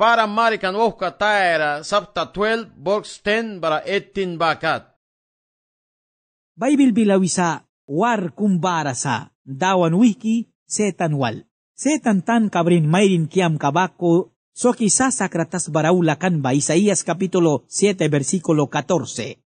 para Paramarikan wohka taera sapta 12 box 10 para 18 bakat. Bible bilawisa war kumbara sa dawan wiki setanwal. Setan tan kabrin mayrin kiam kabako so quizás sakratas baraulakan ba Isaías capítulo 7 versículo 14.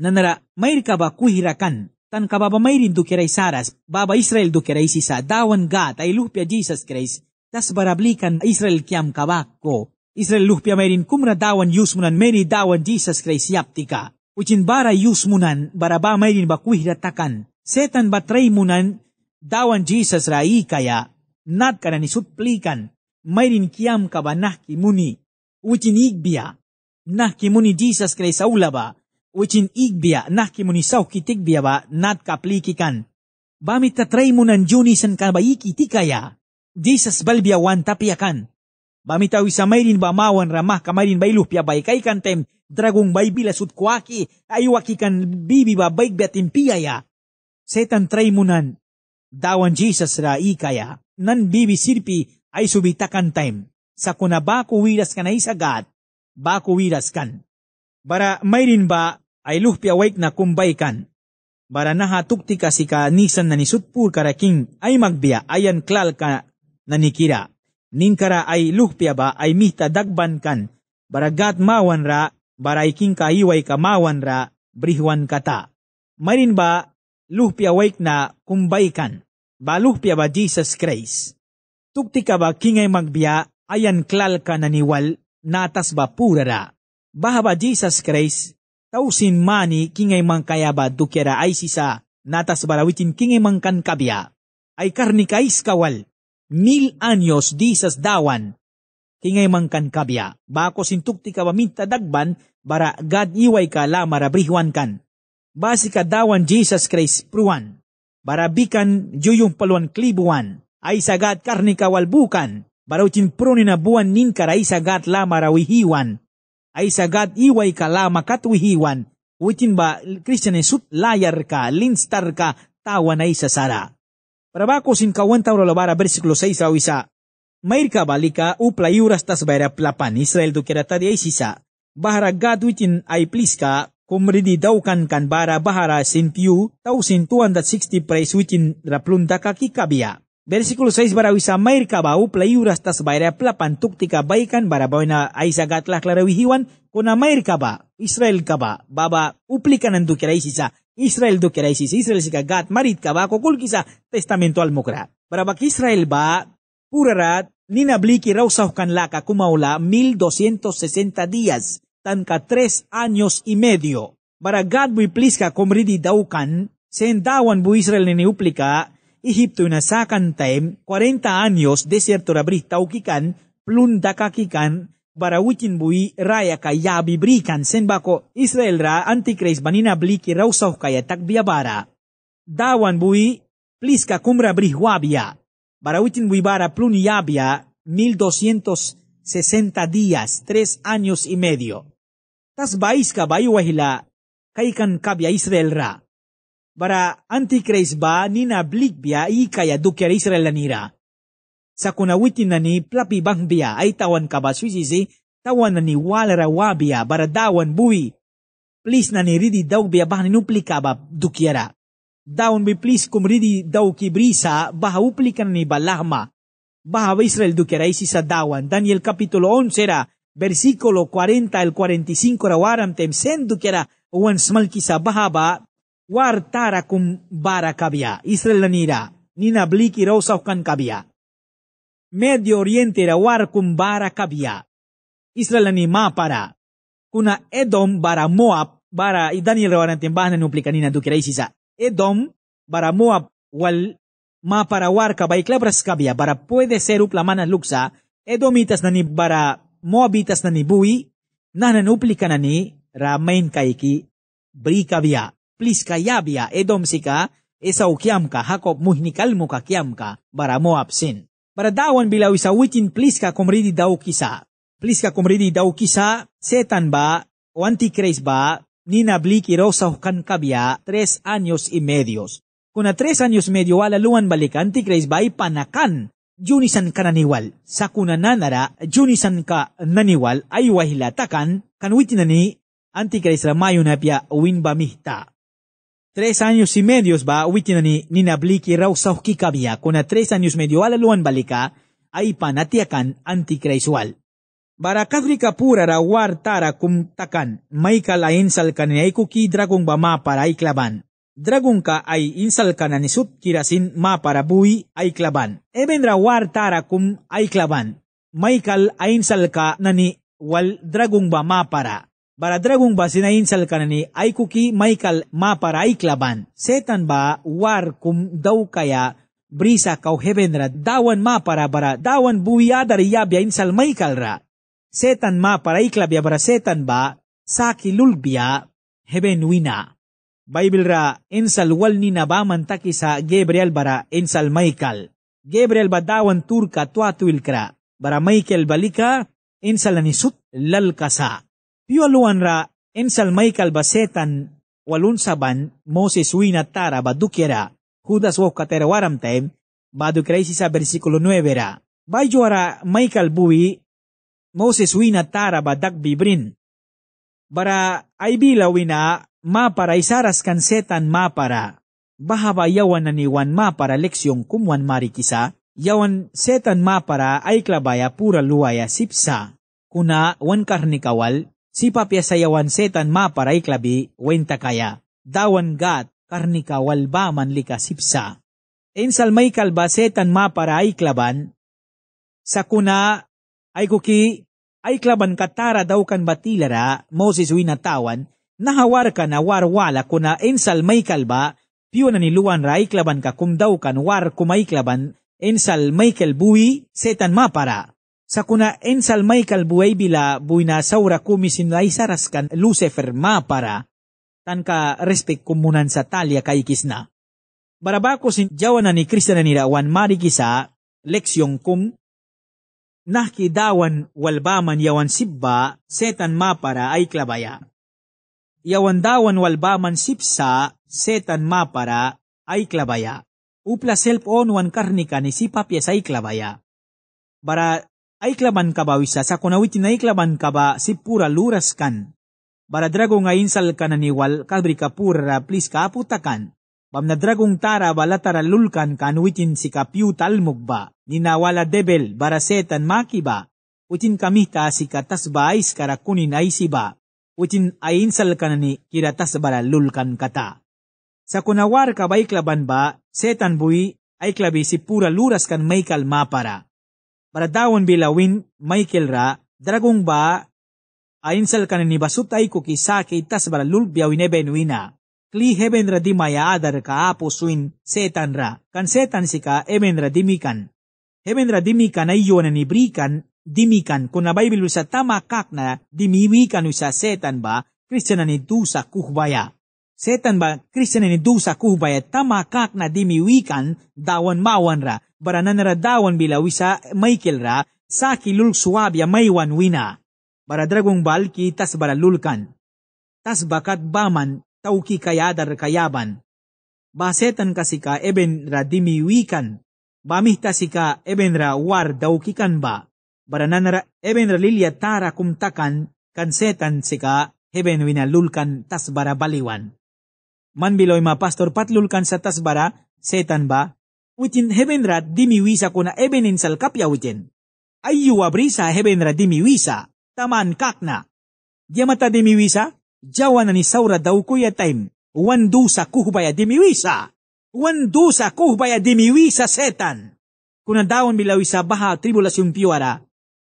Nanara mayr kabakuhirakan tan kababa mayrin dukeray saras baba Israel dukeray sisa dawan gat ay Jesus Christ tas barablikan Israel kiam kabako Israel lupyamayrin kumradawan yusmunan meri dawan Jesus Christ yaptika. Uchin bara yusmunan baraba mayrin bakwih ratakan. Setan batray munan dawan Jesus rai kaya nat kana nisutplikan mayrin kiam kaba nahki muni. Uchin igbia nahki muni Jesus Christ aulaba. Uchin igbia nahki muni saukitikbia ba nat kaplikikan. Bamit tatray munan junisan ka kabaiki tikaya. Jesus balbia wan tapiakan. Bamitaw isamainin ba mawan ramah kamarin bay lupya bay kay kantem dragong bay bila sutkwaki ayuwaki kan bibi ba bay betin ya. Setan tray munan dawan Jesus ra ikaya nan bibi sirpi ay subitakan time. Sa kuna ba kuwiras ka na isagat, ba kuwiras kan. Bara mayrin ba ay lupya wait na kumbay kan. Bara nahatukti ka si ka nisan na nisutpur karaking ay magbiya ayan klal ka nanikira ninkara ay ba ay mita dagban kan, baragat mawan ra, baray king kaiway ka mawan ra, brihwan kata. Marin ba luhpiaway na kumbay kan, ba luhpiaba Jesus Christ. Tukti ka ba kingay magbiya, ayan klal ka naniwal, natas ba pura ra. ba Jesus Christ, tausin mani kingay mangkaya ba dukera ay sisa, natas barawitin kingay mangkan kabya, ay karnikais kawal, mil anyos di sasdawan. Kingay mangkan kabya, bako sintukti ka paminta dagban, bara gad iway ka la marabrihwan kan. Basi ka dawan Jesus Christ pruan. Barabikan juyong paluan klibuan, ay sagat karni kawalbukan, baraw tinprunin na buwan nin karay sagat la marawihiwan. Ay sagat iway ka la makatwihiwan, witin ba Christian sut layar ka, linstar ka, tawa na isasara. sin kawenta ro bara versículo 6 au isa. Mairka balika upla iuras tas baira plapan Israel do kerata de Bahara itin ai pliska kumridi daukan kan bara bahara sintiu tau sin dat 60 witin raplun kaki kabia. Versículo 6 bara wisa mair kabau iuras tas baira plapan tuktika baikan bara bawena aisa gatlah klarawihiwan kona mairka ba Israel kaba baba uplikanan tu kira sa. Israel Israel केराइसिस Israel gat marit काबा कोकुल किसा testamento al mokra. Barabak Israel ba purarat ninabliki rausahukan laka kumaula 1260 días, tanka tres años y medio. Baragad Pliska komridi daukan, sendawan bu Israel uplika Egipto inasakan time 40 años desierto rabri taukikan, plundakakikan, barawitin bui raya ka yabi brikan senbako Israel ra antikreis banina bliki rausaw kaya takbiabara. Dawan bui pliska kumra brihwabia. Barawitin bui bara pluniyabia 1260 días, 3 años y medio. Tas baiska bayuahila kaikan kabia Israel ra. Bara antikreis ba nina blikbia i kaya dukera Israel lanira sa kunawitin na ni plapibang biya ay tawan ka ba suisisi, tawan na ni walera wa biya baradawan buwi. Please na ni ridi daw biya bah ninupli ka ba dukyara. Dawn bi please kum ridi daw kibrisa bah upli ka ni balahma. Bah Israel dukyara isi sa dawan. Daniel kapitulo 11 ra, versikulo 40 al 45 ra waram tem sen dukyara uwan smalki sa bahaba war tara kum bara kabia. Israel na nira, ninabliki raw sa kabya Medio Oriente war kun bara kabia. Israel ma para. Kuna Edom bara Moab bara idani rawanan timbahan na nuplikanina do kiray sisa. Edom bara Moab wal ma para war kabay klabras kabia bara puede ser uplamanan luksa Edomitas na ni bara Moabitas na ni bui na nani. na ni ramain kaiki brikabia. Please kayabia Edom sika esau kiamka Jacob muhnikalmo ka kiamka bara Moab sin. Baradawan bilaw isa witin please ka kumridi daw kisa. Please ka kumridi daw kisa, setan ba, o antikres ba, ninabli kirosa hukan kabya, tres anyos y medios. Kuna tres anyos medio wala luan balik antikres ba, ipanakan. Junisan ka naniwal. Sa kunananara, junisan ka naniwal ay wahilatakan, kanwitin na ni antikres ramayo na pya win ba bamihta. Tres años y medios va witina ni nina raw Con kuna tres años medio ala luan balika ay panatiakan Para Barakadri pura rawar tara kum takan Maikal kalain salkan bama para iklaban. Dragunka Dragon ka kirasin ma para bui aiklaban. Eben rawar tara kum aiklaban. Michael ainsal nani wal dragon bama para. ಬರದ್ರಗುಂಗ್ ಬಸಿನ ಇನ್ಸಲ್ ಕನನಿ ಐಕುಕಿ ಮೈಕಲ್ ಮಾಪರ ಐಕ್ಲಬಾನ್ ಸೇತನ್ ಬಾ ವಾರ್ ಕುಂ ದೌಕಯ ಬ್ರೀಸಾ ಕೌ ಹೆಬೇಂದ್ರ ದಾವನ್ ಮಾಪರ ಬರ ದಾವನ್ ಬುವಿಯಾದರ ಯಾಬ್ಯ ಇನ್ಸಲ್ ಮೈಕಲ್ರ ಸೇತನ್ ಮಾಪರ ಐಕ್ಲಬ್ಯ ಬರ ಸೇತನ್ ಬಾ ಸಾಕಿ ಲುಲ್ಬ್ಯ ಹೆಬೇನ್ ವಿನಾ ಬೈಬಿಲ್ ರ ಇನ್ಸಲ್ ವಲ್ನಿನ ಬಾಮನ್ ತಕಿಸ ಗೇಬ್ರಿಯಲ್ ಬರ ಇನ್ಸಲ್ ಮೈಕಲ್ ಗೇಬ್ರಿಯಲ್ ಬಾ ದಾವನ್ ತೂರ್ಕ ತ್ವಾತುವಿಲ್ಕ್ರ ಬರ ಮೈಕೆಲ್ ಬಲಿಕ ಇನ್ಸಲ್ ಅನಿಸುತ್ ಲಲ್ ಕಸಾ Piwaluan ra, ensalmay kalbasetan walunsaban Moses wina tara badukyara, Judas wo katerawaramtem, badukray sa versikulo 9 ra. Bayo ara may kalbuwi, Moses wina tara badak bibrin. Bara ay bila mapara isaras kansetan mapara. Bahaba yawan na niwan mapara leksyon kumwan marikisa, yawan setan mapara ay klabaya pura luaya sipsa. Kuna wan karnikawal, si ya sayawan setan maparay klabi, wenta kaya. Dawan gat, karnika walba manlika sipsa. En salmay kalba setan maparay klaban. Sakuna, ay kuki, ay klaban katara daw kan batilara, Moses winatawan, nahawar ka na warwala kuna ensal salmay kalba, piyo na niluan ra iklaban ka kumdaw kan war kumaiklaban ensal salmay kelbuhi setan mapara sakuna ensal may kalbuay bila buhay na saura kumisin na isaraskan Lucifer ma para tan ka respect kumunan sa talya kay kisna. Barabako sin jawa na ni Krista na nirawan marikisa leksyong kum nakidawan walbaman yawan sibba setan ma para ay klabaya. Yawan dawan walbaman sipsa setan ma para ay klabaya. Upla self on wan karnika ni sipa piyasay klabaya. Bara aiklaban kaba wisa sa kunawit na ka ba si pura luras kan. Bara Baradrago nga insal kananiwal kabrika pura plis kaputakan. dragong tara tara lulkan kanwitin si kapiu talmugba. Ninawala debel barasetan makiba. Utin kamita si katasbais karakunin ay siba. Utin ainsal kanani kiratas lulkan kata. Sa kunawar ba iklaban ba, setan bui ay klabi si pura luras kan may kalmapara Paradawan win Michael ra, dragong ba, ainsal kanani basutay ko kisake itas baralul biyawin ebenwina. Kli heben ra di maya adar ka aposuin setan ra, kan setan sika eben ra dimikan. Heben ra dimikan ay yun ni brikan, dimikan kung na Bible sa tamakak na dimiwikan sa setan ba, Kristiyana ni Dusa kuhbaya. Setan ba Kristiyana ni Dusa kuhbaya tamakak na dimiwikan dawan mawan ra, ಬರನನರದ್ದಾವನ್ ಬಿಲ ವಿಸ ಮೈಕೆಲ್ರ ಸಾಕಿ ಲುಲ್ ಸುವಾಬ್ಯ ಮೈವನ್ ವಿನ ಬರದ್ರಗುಂಗ್ ಬಾಲ್ ಕಿ ತಸ್ ಬರ ಲುಲ್ಕನ್ tas bakat baman tauki kayadar kayaban. Basetan kasika eben radimi wikan. bamihta sika eben ra war daukikan ba, baranan ra eben ra lilya tara kumtakan, kansetan sika eben winalulkan tas bara baliwan. Man biloy ma pastor patlulkan sa tas bara, setan ba, witin hebenra dimiwisa kuna ebenin salkapya witin. Ayu abrisa hebenra dimiwisa, taman kakna. Diamata dimiwisa, jawa na ni saura daw kuya time, wandu wandusa kuhubaya dimiwisa. Wandu Wandusa kuhubaya dimiwisa setan. Kuna daon milawisa baha tribulasyon piwara,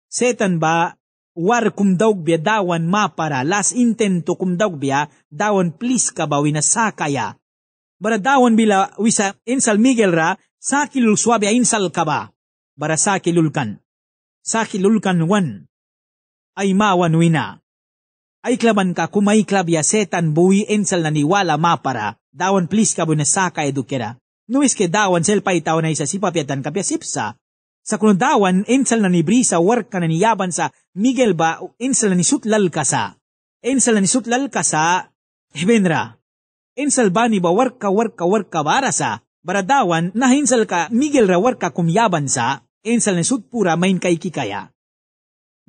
setan ba war kumdaog biya dawan mapara las intento kumdaog biya dawan please ka na sakaya. Bara dawan bila wisa in Miguel ra ಸಾಕಿಲು ಸ್ವಾಬೆ ಐನ್ಸಲ್ ಕಬಾ ಬರ ಸಾಕಿಲುಲ್ಕನ್ ಸಾಕಿಲುಲ್ಕನ್ wan ay mawanwi na. Ay klaban ka kumay klabya setan buwi ensal naniwala mapara, dawan please ka na saka edukera. Nuis ke dawan sel paitaw na isa sipapiatan kapya sipsa. Sa dawan insal na ni Brisa work ka na niyaban sa Miguel ba insal na ni sutlal ka sa. Ensal na ni sutlal ka sa Hebenra. Ensal ba ni ba work ka work ka work ka bara sa baradawan nahinsal ka Miguel Rawar ka kumyaban sa ensal na sutpura main kay kikaya.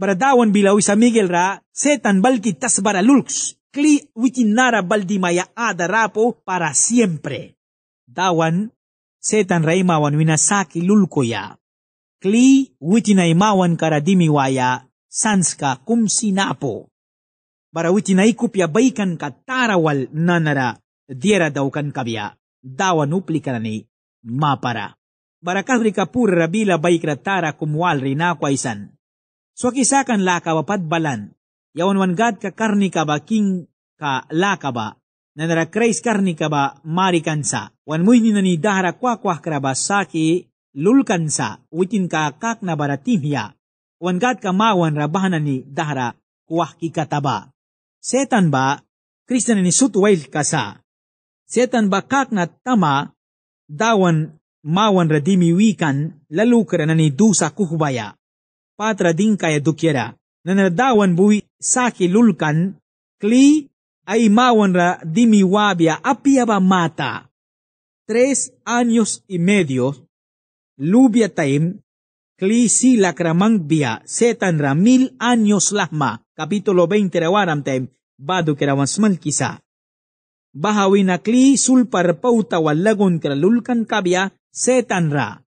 Baradawan bilaw sa Miguel Ra, setan balkit tas baralulks, kli witinara baldi maya adarapo para siempre. Dawan, setan raimawan winasaki lulkoya. Kli witinaimawan karadimiwaya, sanska kumsinapo. Barawiti na ikupya baikan ka tarawal nanara, diera daw kan kabya దావను ప్లికనని మాపర barakadri kapur rabila baikratara kumwalri na kwaisan. So kisakan laka wapadbalan, yawan wangad ka karni ka ba king ka laka ba, na narakrais karni ka ba marikansa, wanmuhin na ni dahara kwakwah kraba saki lulkansa, witin ka kak na baratimya, wangad ka mawan rabahanan ni dahara kwah kikataba. Setan ba, Kristyan ni sutuwail kasa, setan bakak na tama dawan mawan radimi wikan lalukra na ni dusa kuhubaya. Patra din kaya dukyara na naradawan buwi saki lulkan kli ay mawan ra dimi wabia apia ba mata. Tres años y medio lubia taim kli sila kramang biya setan ra mil años lahma kapitulo 20 rawaram taim badu kerawan smal kisa bahawinakli sulparpauta wallagun kralulkan kabya setanra.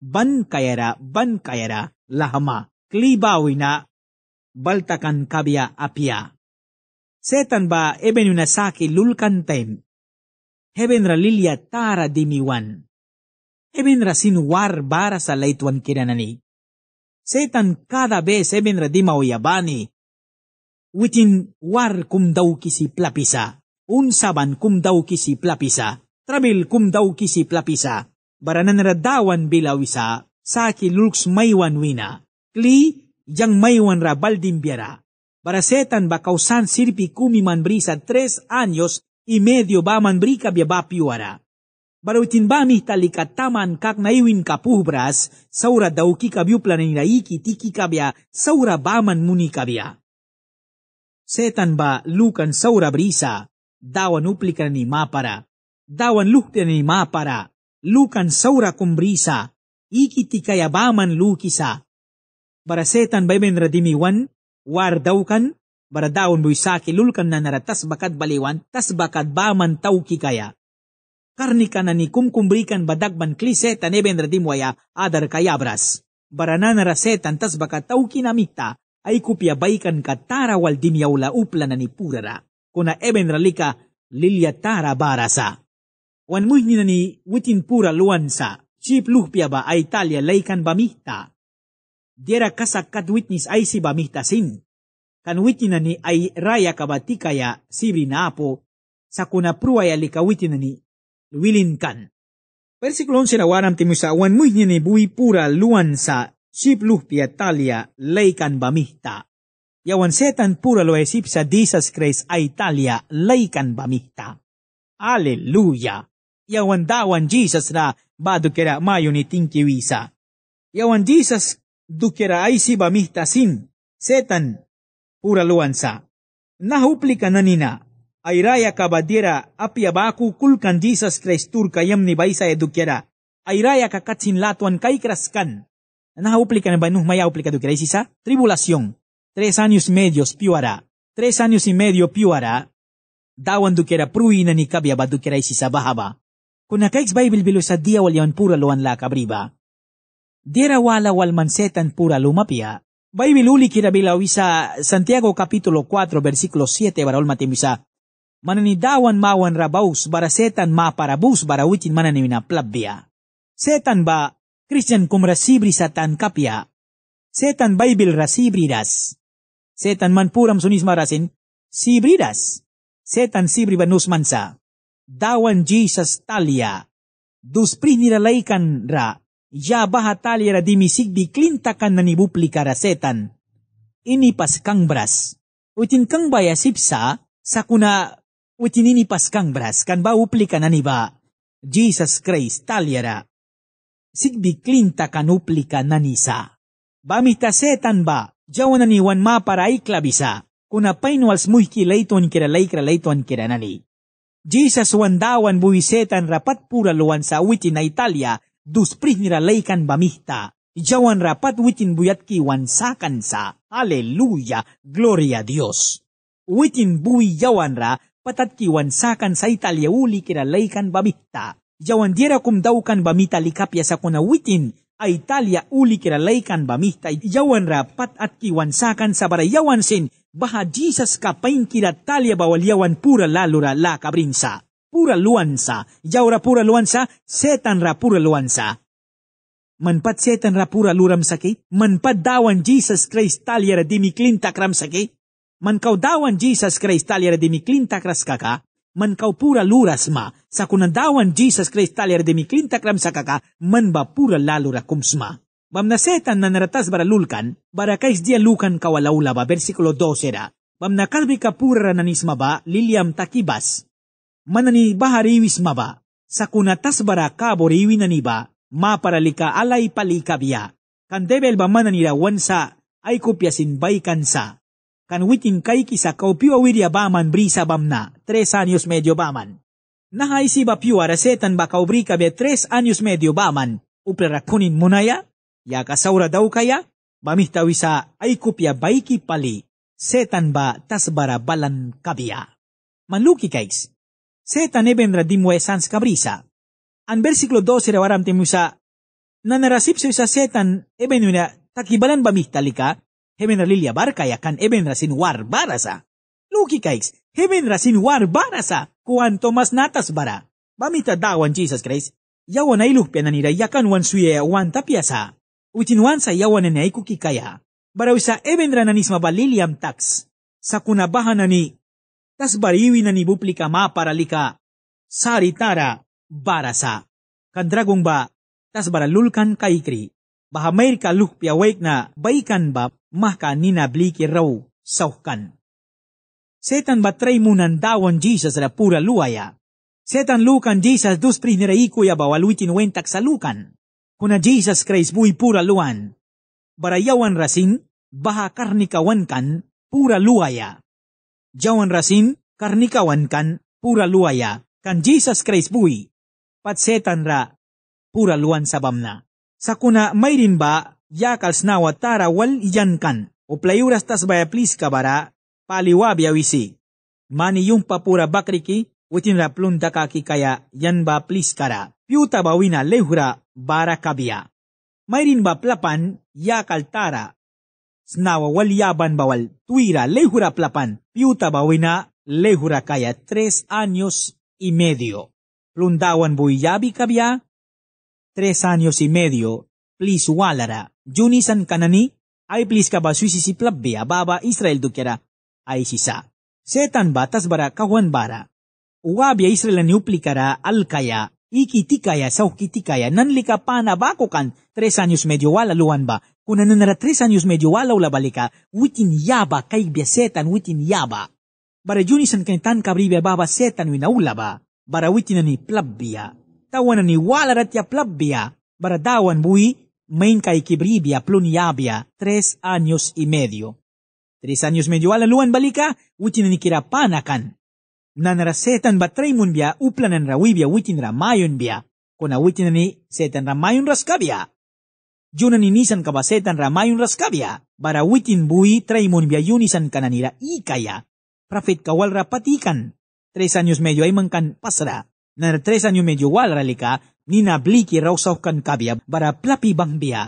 Ban kayara ban kayara lahama kli klibawina baltakan kabya apia. Setan ba eben unasaki lulkan tem. Heben ralilya tara dimiwan. Eben rasinuwar bara sa laituan kiranani. Setan kada bes eben radima yabani. Witin war kum daw kisi plapisa unsaban kumdaw kisipla pisa, trabil kumdaw kisipla pisa, baranan radawan bilaw isa, saki lulks maywan wina, kli, yang maywan rabal dimbiara. Barasetan ba kausan sirpi kumi brisa tres años y medio ba manbrika biaba piwara. Barautin ba mi talikataman kak naiwin kapuhbras, saura dauki kabiu planiraiki tiki kabia, saura baman muni kabia. Setan ba lukan saura brisa, dawan uplikan ni mapara, dawan luhtian ni mapara, lukan saura kumbrisa, ikiti kayabaman lukisa. Barasetan baiben radimiwan, war daukan, baradaon buisaki lulkan na naratas bakat baliwan, tas bakat baman tauki kaya. Karni e ka na ni kumkumbrikan badagban setan eben radimwaya adar kayabras. Baranan rasetan tas bakat tauki namita, ay kupya baikan katara tarawal dimyaw la upla na ni purara. kuna ebenralika lilyatara barasa. Wanmuh nina ni witinpura luansa, chip luhpia ba ay talya laikan bamihta. Diera kasakat witness ay si sin. Kan witina ni ay raya kabatikaya sibri na apo, sa lika alikawitin ni wilin kan. Versikulo 11 rawaram timusa, wanmuh nina ni buipura luansa, chip luhpia talya laikan bamihta yawan setan pura lo esip sa Jesus Christ a Italia laikan bamihta. Aleluya! Yawan dawan Jesus na badu kira mayo ni tinkiwisa. Yawan Jesus du ay si bamihta sin, setan pura luansa. Nahupli ka na ay raya kabadira apiabaku kulkan Jesus Christ turka yam ni baysa edukera. Ay raya kakatsin latuan kay kraskan. Nahupli ka na ba nuh mayaupli ka dukera isisa? Tribulación tres años medios piuara, tres años y medio piuara, dawan do kera pruwi na ni kabyaba do kera isisabahaba. Kung nakaiks Bible bilo sa dia walyan pura loan la kabriba. Dira wala wal mansetan pura lumapia. Bible uli kira bilaw isa Santiago kapitulo 4 versikulo 7 barol matimisa. Mananidawan mawan rabaus bara setan ma parabus bara witin mananimina plabia. Setan ba Christian kumrasibri rasibri satan kapya. Setan Bible rasibri das. setan puram sunis marasin, sibridas, setan banus mansa. dawan Jesus talia, duspri niralaikan ra, ya baha talia ra dimisig di klintakan na nibupli kara setan, ini pas kang bras, utin kang baya sipsa, sakuna utin ini pas kang bras, kan ba upli ka na niba, Jesus Christ talia ra, sigdi klintakan upli ka na nisa. Bamita setan ba, ಜವನನಿ ma para ಕ್ಲಬಿಸ kuna ಪೈನ್ವಲ್ಸ್ ಮುಹಿಕಿ ಲೈತೋನ್ ಕಿರ ಲೈಕ್ರ ಲೈತೋನ್ ಕಿರ nani. Jesus wan dawan buwisetan rapat pura luwan sa witin na Italia, duspris nira laikan bamihta. Jawan rapat witin buyat kiwan sa kansa. gloria Dios. Witin buwi yawan ra, patat kiwan sa Italia uli kira laikan bamihta. Jawan diera kum daukan bamita likapya sa kuna witin, ay talya uli kiralaikan bamista yawan rapat at kiwansakan sa barayawan sin baha Jesus kapain kila talya bawalyawan pura lalura la kabrinsa. Pura luansa, yawra pura luansa, setan ra pura luansa. Manpat setan ra pura luram sakay, manpat dawan Jesus Christ talya ra dimiklintak ram sakay, man kaudawan Jesus Christ talya ra dimiklintak ras kaka, man ಮನ್ ಪೂರ ಲೂರಸ್ಮ ಸಕುನಂದಾವನ್ ಜೀಸಸ್ ಕ್ರೈಸ್ತ್ ತಾಲಿಯರ್ ದೆಮಿ ಕ್ಲಿಂತ ಕ್ರಮ್ ಸಕಕ ಮನ್ ಬಾ pura lalura kumsma. Bam nasetan na naratas baralulkan, barakais dia lukan kawalaula ba, versikulo 12 ra. Bam nakalbi kapura nanisma ba, liliam takibas. Manani bahariwis maba, sa kunatas bara kaboriwi naniba, maparalika alay palika biya. Kandebel ba mananirawan sa, ay kupyasin bay kan witin kay kisa kau piwa wirya baman brisa bamna, tres anyos medio baman. Nahay si piwa resetan ba kau brika be tres anyos medio baman, kunin munaya, ya kasaura daw kaya, mamihtawi sa ay kupya baiki pali, setan ba tasbara balan kabia. Manluki kays, setan eben radimo esans kabrisa. An versikulo 12 rawaram timusa, nanarasip sa setan eben yun takibalan ba mihtali hemen ralilya barkayakan eben rasin war barasa. Luki kaiks, hemen rasin war barasa, kuanto mas natas bara. Bamita dawan Jesus Christ. Yawan ay lukpiananira yakan wan suya wan e tapiasa. Utinwan sa yawan na kukikaya. Baraw sa eben rananis mabaliliam tax. Sa kunabahan na ni tas bariwi na nibuplika maparalika, saritara, barasa. Kandragong ba, tas baralulkan kaikri, bahamayr ka lukpiawake na baikan ba maka ninabliki raw saukan. Setan batray munan dawon Jesus la pura luaya. Setan lukan Jesus dus prihniraiku ya bawaluitin wentak sa lukan. Kuna Jesus Christ bui pura luan. Barayawan rasin, baha karnikawan kan, pura luaya. Jawan rasin, karnikawan kan, pura luaya. Kan Jesus Christ bui. Pat setan ra, pura luan sabamna. na. Sa kuna mayrin ba yakal snawa tara wal yankan. O playuras tas bayaplis kabara paliwabia wisi. Mani yung papura bakriki utinra raplun dakaki kaya yan ba plis kara. Piuta bawina lehura bara kabia. Mayrin ba plapan yakal tara. Snawa wal yaban bawal tuira lehura plapan. Piuta bawina lehura kaya tres años y medio. Plundawan buyabi kabia. Tres años y medio ಪ್ಲೀಸ್ ವಾಲರ ಜೂನಿಸನ್ ಕನನಿ ಐ ಪ್ಲೀಸ್ ಕಬ ಸುಯಿಸಿ ಪ್ಲಬ್ಬಿಯ ಬಾಬಾ ಇಸ್ರೇಲ್ ದುಕ್ಯರ ಐಸಿಸ ಸೇತಾನ್ ಬಾ ತಸ್ಬರ ಕಹ್ವನ್ ಬಾರ ಉವಾಬ್ಯ ಇಸ್ರೇಲ ನ್ಯೂಪ್ಲಿಕರ ಅಲ್ಕಯ ಈಕಿ ತಿಕಾಯ ಸೌಕಿ ತಿಕಾಯ ನನ್ಲಿಕ ಪಾನ ಬಾಕೋಕಾನ್ ತ್ರೇಸ್ ಅನ್ಯೂಸ್ ಮೇಜು ವಾಲ ಲುವಾನ್ ಬಾ ಕುನನರ ತ್ರೇಸ್ ಅನ್ಯೂಸ್ ಮೇಜು ವಾಲ ಉಲ ಬಲಿಕ ಉತಿನ್ ಯಾಬ ಕೈಬ್ಯ ಸೇತಾನ್ ಉತಿನ್ ಯಾಬ ಬರ ಜೂನಿಸನ್ ಕೈ ತಾನ್ ಕಬ್ರಿಬ್ಯ ಬಾಬಾ ಸೇತಾನ್ ವಿನ ಉಲಬ ಬರ ಉತಿನನಿ ಪ್ಲಬ್ಬಿಯ ತವನನಿ ವಾಲರತ್ಯ ಪ್ಲಬ್ಬಿಯ ಬರ ದಾವನ್ ಬುಯಿ Mainka y Kibribia Pluniabia, tres años y medio. Tres años medio ala luan balika, witin ni kirapanakan. Nanarasetan batraimun bia, uplanan rawibia, witin ramayun bia. ...kona setan ramayun raskabia. Yunan inisan kabasetan ramayun raskabia. Bara witin bui traimun bia yunisan kananira ikaya. ...prafit kawal rapatikan. Tres años medio ay pasara. pasra. Nanar tres años medio wal nina bliki raw saukan kabia bara plapi bang bia.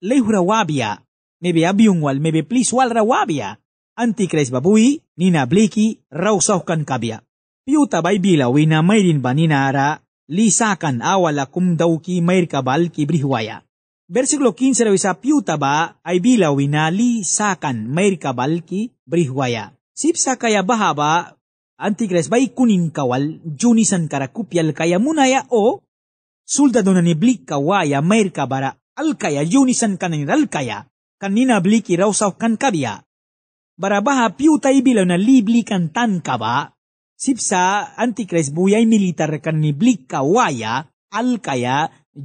Lehura wabia, mebe wal, mebe plis walra wabia. Antikres babui, nina bliki raw saukan kabia. Piuta bay bilawi na mayrin ba ninara, lisakan awala kumdawki mayr kabal kibrihwaya. Versiklo 15 revisa piuta ba ay bilawi na lisakan mayr kabal kibrihwaya. Sipsa kaya bahaba, antikres bay kunin kawal, junisan karakupyal kaya munaya o ಸುಲ್ದದೊನನೆ ಬ್ಲಿಕ್ಕ ವಾಯ ಮೈರ್ಕ ಬರ ಅಲ್ಕಯ ಯೂನಿಸನ್ ಕನನಿರ ಅಲ್ಕಯ ಕನ್ನಿನ ಬ್ಲಿಕಿ ರೌಸವ್ ಕನ್ಕವಿಯ ಬರ ಬಹ ಪಿಯೂತೈ ಬಿಲೋನ ಲೀ ಬ್ಲಿಕನ್ ತನ್ಕವ ಸಿಪ್ಸಾ ಅಂತಿಕ್ರೈಸ್ ಬುಯೈ ಮಿಲಿಟರ್ ಕನ್ನಿ ಬ್ಲಿಕ್ಕ ವಾಯ ಅಲ್ಕಯ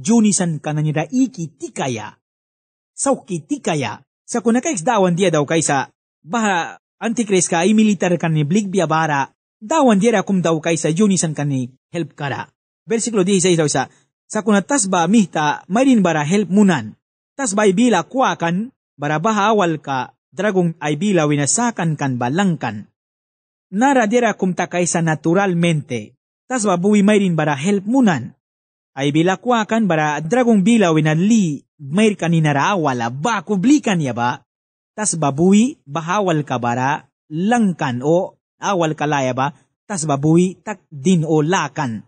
ಯೂನಿಸನ್ ಕನನಿರ ಈಕಿ ತಿಕಯ ಸೌಕಿ ತಿಕಯ ಸಕುನ ಕೈಕ್ಸ್ ದಾವನ್ ದಿಯದವ್ ಕೈಸ ಬಹ ಅಂತಿಕ್ರೈಸ್ ಕೈ ಮಿಲಿಟರ್ ಕನ್ನಿ ಬ್ಲಿಕ್ ಬಿಯ ಬಾರ ದಾವನ್ ದಿಯರ ಕುಮ್ ದವ್ ಕೈಸ ಯೂನಿಸನ್ ಕನ್ನಿ ಹೆಲ್ಪ್ ಕರ versículo 16 a sakuna tasba mihta maydin bara help munan. Tasba ibila kuakan bara bahawal ka dragong ay bila winasakan kan balangkan. Nara dira kumtakaisa naturalmente. Tasba buwi maydin bara help munan. Ay bila kuakan bara dragong bila winali mayr kaninara awala ba kublikan ya ba? Tas babuy bahawal ka bara langkan o awal kalaya ba? Tas babuy tak din o lakan.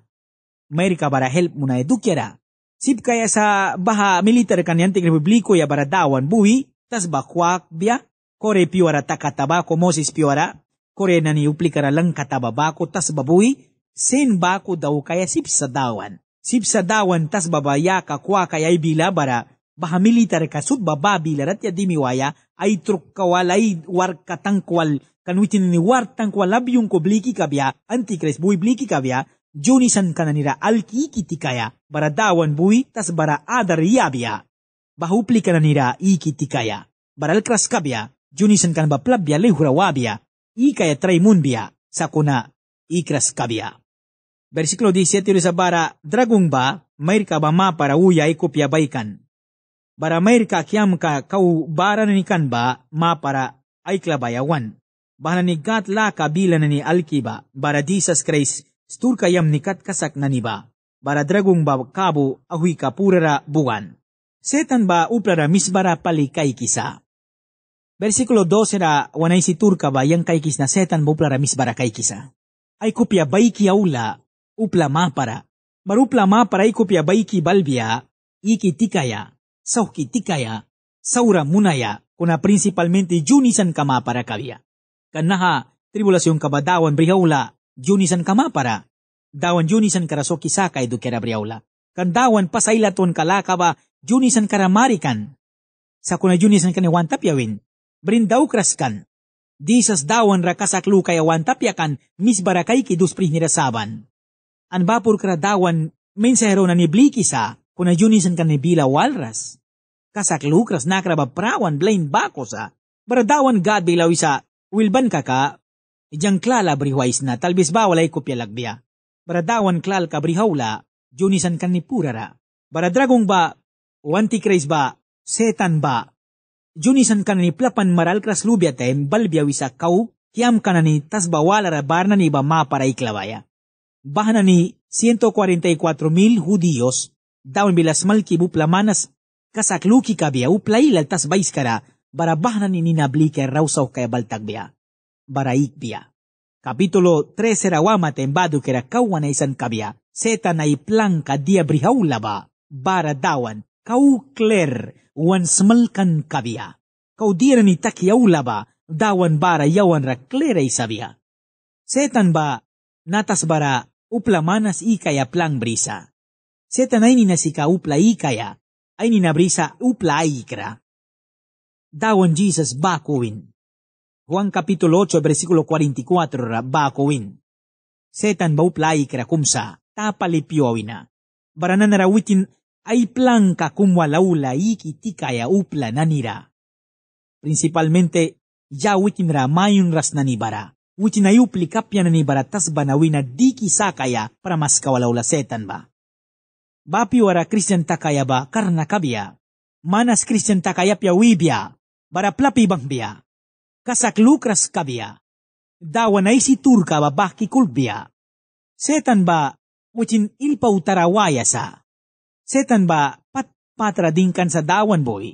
Amerika bara help muna edu kera. Sip kaya sa baha militar kaniantik republiko ya bara dawan buhi, tas bakwak biya, kore piwara takataba ko Moses piwara, kore nani uplikara lang katababako tas babuhi, sen bako daw kaya sip sa dawan. Sip sa dawan tas babaya kakwa kaya ibila bara, baha militar kasut bababila rat ya dimiwaya, ay truk kawalay war katangkwal kanwitin ni war tangkwal labyong ko kabya, antikres buhi bliki kabya, junisan kananira alki kitikaya bara dawan bui tas bara adar yabia. Bahupli kananira ikitikaya. Baral kraskabia, junisan kan baplabia lehurawabia, ikaya traimunbia, sakuna ikraskabia. Versiklo 17 sa bara dragong ba, mayr ka ba para uya ikopya baikan. Bara mayr ka kiyam ka kau bara ni kan ba ma para ay klabayawan. Bahana ni gatla kabila ni Alkiba, bara Jesus Christ stur kayam nikat kasak naniba, baradragung ba kabu ahui kapurara buwan. Setan ba uplara misbara pali kay kisa. Versículo 12 ra wanay si turka ba yang kay kisna setan ba uplara misbara kay kisa. Ay kupya baiki aula, upla mapara. Marupla mapara ay kupya baiki balbia, iki tikaya, sauki tikaya, saura munaya, kuna principalmente yunisan kama para kabia. Kanaha, tribulación kabadawan brihaula, junisan kama para. Dawan junisan karaso kisakay do kerabriawla. Kandawan pasailaton kalakaba junisan karamarikan. Sa kuna junisan kaniwan tapyawin. Brindaw kraskan. Disas dawan rakasaklu kay awan tapyakan misbarakay kiduspris nila saban. Ang vapor kradawan mensahero na nibliki sa kuna junisan kanibila walras. Kasaklu kras prawan blain bako sa. Baradawan God bilaw isa wilban kaka Ijang klala bariwais na talbis ba walay kopyalagdia. Baradawan klal kabrihawla, junisan kan ni purara. Baradragong ba, o antikris ba, setan ba, junisan kan ni plapan maral kras lubya tem balbya wisa kau, kiam kana ni tasbawala rabar na ni ba mapara iklawaya. Bahana ni 144,000 judios, daun bilas malki buplamanas kasakluki kabia uplailal tas baiskara barabahnan ni ninablike rausaw kaya baltagbia. Baraikbia. Kapitulo 3 serawamate embadukera kauwana isan kabia, seta na iplanka dia brihaulaba, bara dawan, kau kler, wan smelkan kabia. Kau dira ni takiaulaba, dawan bara yawan ra klera isabia. Setan ba, natas bara, uplamanas ikaya plan brisa. Setan ay ninasika upla ikaya, ay ninabrisa upla ikra. Dawan Jesus bakuin Juan capítulo 8 versículo 44 bakawin. Setan bauplay kirakumsa tapalipyowina. Baranan narawitin ay planka kumwalaula ikitikaya upla nanira. Principalmente, ya witin mayun ras nanibara. Witin ayupli kapya nanibara tas banawina di kaya para mas kawalaula setan ba. Bapi wara Christian takaya ba karna kabia. Manas Christian takaya pya wibia. Bara plapi bang biya kasaklukas kabia. Dawanay si turka babaki kulbia. Setan ba muchin ilpa utarawaya sa? Setan ba patpatra dingkan sa dawan boy?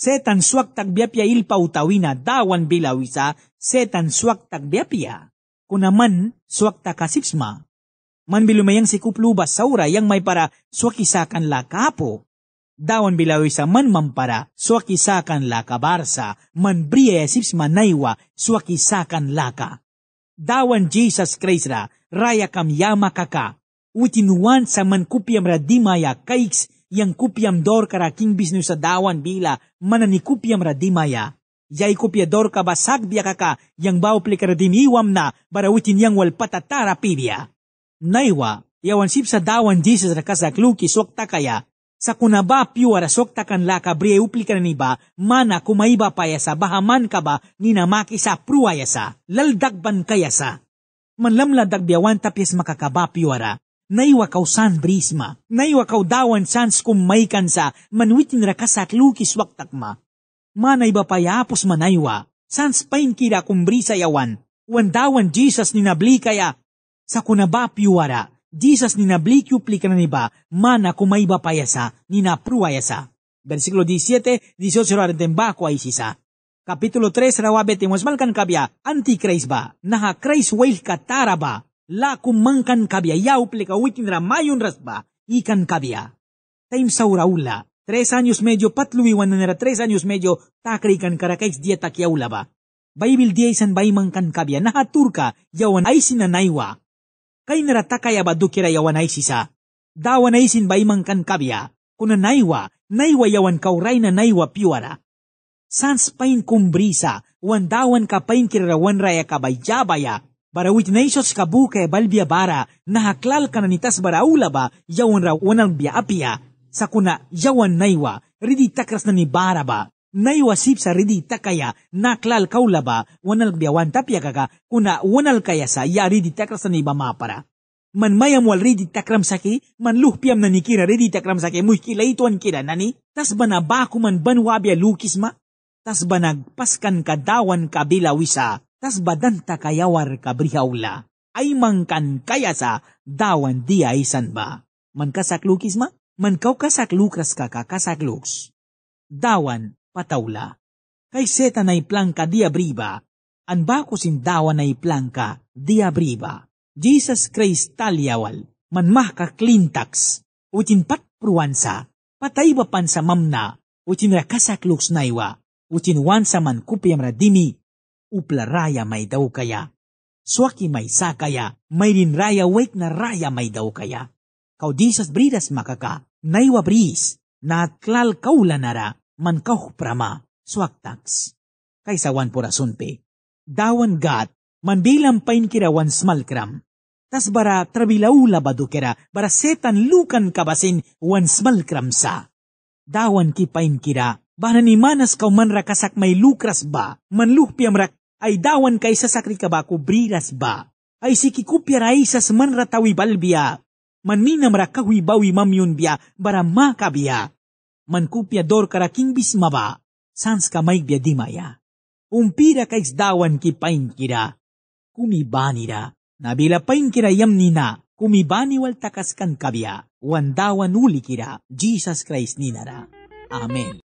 Setan suwak tagbiapya ilpa utawina dawan bilawisa setan suwak tagbiapya. Kunaman suwak takasipsma. Man bilumayang si kupluba saura yang may para suwakisakan la kapo Dawan bilawisa man mampara, suakisakan laka barsa, man briesips manaywa, suakisakan laka. Dawan Jesus Christ ra, raya kam yama kaka. Utinuan sa man kupiam radimaya kaiks, yang kupiam dor kara king bisnu sa dawan bila, manani mananikupiam radimaya. Yay kupiador ka basag biya kaka, yang baupli karadimiwam na, barawutin yang wal patatara pibya. Naywa, yawan sip sa dawan Jesus ra na kluki suwak takaya, sa kunaba piwa rasok takan laka breuplikan niba mana kumaiba payasa bahaman ka ba ninamaki sa pruwayasa laldagban kayasa. Manlamla dagbiawan tapis makakaba piwara. Naiwa kaw san brisma. Naiwa kaw dawan sans kumaikan sa manwitin rakasat lukis waktakma. Manay ba payapos manaywa. Sans pain kira kumbrisa yawan. Wandawan Jesus ninabli kaya. Sa kunaba piwara Jesus nina blikyuplika na niba mana kumaiba payasa nina pruayasa. Versículo 17, 18 rarentembako ay sisa. Kapitulo 3 rawabete masmalkan kabya antikrais ba naha krais wail katara ba la kumangkan kabya yaw plika witin ramayon ras ba ikan kabya. Time sa uraula, tres años medio patluiwan na nera tres años medio takrikan karakais dieta kiaula ba. Bible diay san bay mangkan kabya naha turka yawan ay sinanaywa kay naratakaya ba dukira yawan ay sisa. Dawan ay sinbay mangkan kabya, kuna naiwa, naiwa yawan kauray na naiwa piwara. Sans pain kumbrisa, wan dawan ka pain kirarawan raya kabayabaya, barawit na isos kabuke balbia bara, nahaklal ka na nitas baraula ba, yawan rawan albiapia, sa kuna yawan naiwa, ridi na ni bara ba, naiwasip saridi takaya naklal kaulaba wanal biawan tapya kaka kuna wanal kayasa yari di takra sa niba mapara. Man mayam wal ridi takram saki, man luhpiam na nikira ridi takram saki, muhkila ituan kira nani, tas banabaku man banwabya lukis ma, tas banagpaskan kadawan kabila wisa, tas badanta kayawar kabrihaula, ay mangkan kayasa dawan dia isan ba. Man kasaklukis ma, man kau kasaklukras kaka kasakluks. Dawan pataula. Kay seta na iplanka di abriba, an bako sindawa na iplanka di abriba. Jesus Christ talyawal, manmah ka klintax, utin patpruwansa, patay ba pan sa mamna, utin rakasakluks naiwa, utin wansa man kupiyam radimi, uplaraya may daw kaya. Swaki may kaya, may raya wake na raya may daw kaya. Kau Jesus bridas makaka, naiwa bris, na klal kaula nara, mankaw prama swaktaks Kaysa wan purasunte. Dawan gat mandilam pain kira wan smalkram. Tas bara trabilaula badukera bara setan lukan kabasin wan small smalkram sa. Dawan ki pain kira banan imanas kau man rakasak may lukras ba manluhpiam rak ay dawan kay sasakri ka ba kubriras ba ay sikikupya raisas man manratawi balbia maninam rakahuibawi mamyun bia bara makabiya dor karaking bismaba, sans kamay biadimaya. Umpira ka isdawan ki painkira, kumibanira. Nabila painkira yamnina, kumibani wal takas kan kabya, wandawan ulikira, Jesus Christ ninara. Amen.